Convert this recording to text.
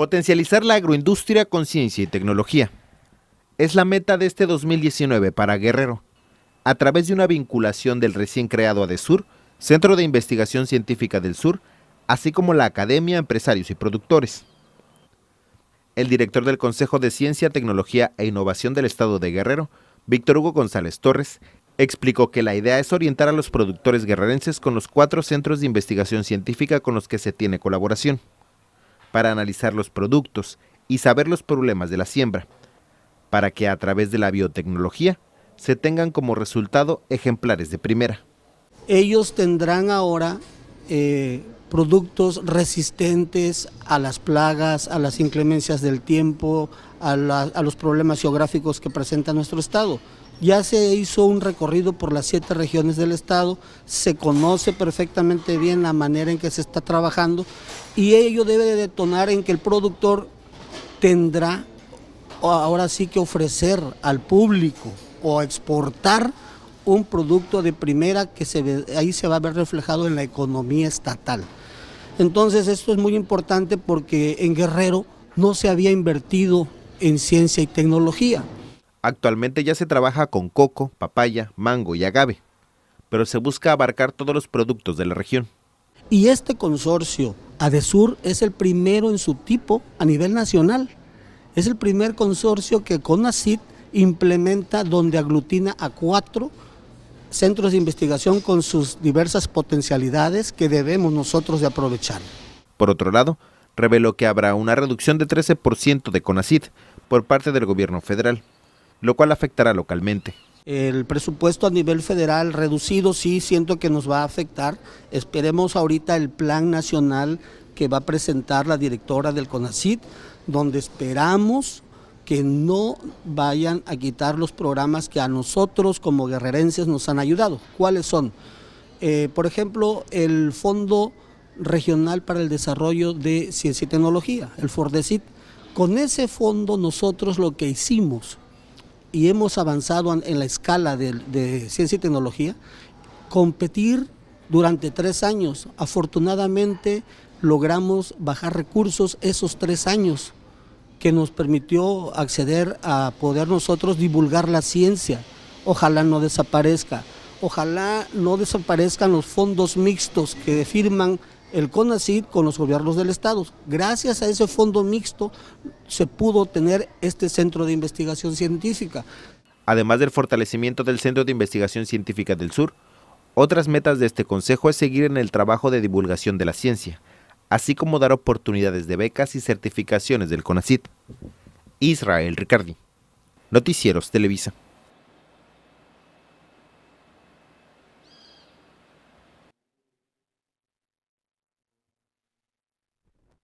Potencializar la agroindustria con ciencia y tecnología. Es la meta de este 2019 para Guerrero, a través de una vinculación del recién creado ADESUR, Centro de Investigación Científica del Sur, así como la Academia Empresarios y Productores. El director del Consejo de Ciencia, Tecnología e Innovación del Estado de Guerrero, Víctor Hugo González Torres, explicó que la idea es orientar a los productores guerrerenses con los cuatro centros de investigación científica con los que se tiene colaboración para analizar los productos y saber los problemas de la siembra, para que a través de la biotecnología se tengan como resultado ejemplares de primera. Ellos tendrán ahora eh, productos resistentes a las plagas, a las inclemencias del tiempo, a, los problemas geográficos que presenta nuestro estado. Ya se hizo un recorrido por las siete regiones del estado, se conoce perfectamente bien la manera en que se está trabajando y ello debe detonar en que el productor tendrá ahora sí que ofrecer al público o exportar un producto de primera que se ahí se va a ver reflejado en la economía estatal. Entonces esto es muy importante porque en Guerrero no se había invertido en ciencia y tecnología. Actualmente ya se trabaja con coco, papaya, mango y agave, pero se busca abarcar todos los productos de la región. Y este consorcio, ADESUR, es el primero en su tipo a nivel nacional. Es el primer consorcio que CONACIT implementa donde aglutina a cuatro centros de investigación con sus diversas potencialidades que debemos nosotros de aprovechar. Por otro lado, reveló que habrá una reducción de 13% de CONACID por parte del gobierno federal, lo cual afectará localmente. El presupuesto a nivel federal reducido sí siento que nos va a afectar. Esperemos ahorita el plan nacional que va a presentar la directora del CONACID, donde esperamos que no vayan a quitar los programas que a nosotros como guerrerenses nos han ayudado. ¿Cuáles son? Eh, por ejemplo, el Fondo Regional para el Desarrollo de Ciencia y Tecnología, el FORDECIT. Con ese fondo nosotros lo que hicimos y hemos avanzado en la escala de ciencia y tecnología, competir durante tres años. Afortunadamente logramos bajar recursos esos tres años que nos permitió acceder a poder nosotros divulgar la ciencia. Ojalá no desaparezca. Ojalá no desaparezcan los fondos mixtos que firman el CONACyT con los gobiernos del Estado. Gracias a ese fondo mixto se pudo tener este centro de investigación científica. Además del fortalecimiento del Centro de Investigación Científica del Sur, otras metas de este consejo es seguir en el trabajo de divulgación de la ciencia, así como dar oportunidades de becas y certificaciones del CONACIT. Israel Ricardi. Noticieros Televisa.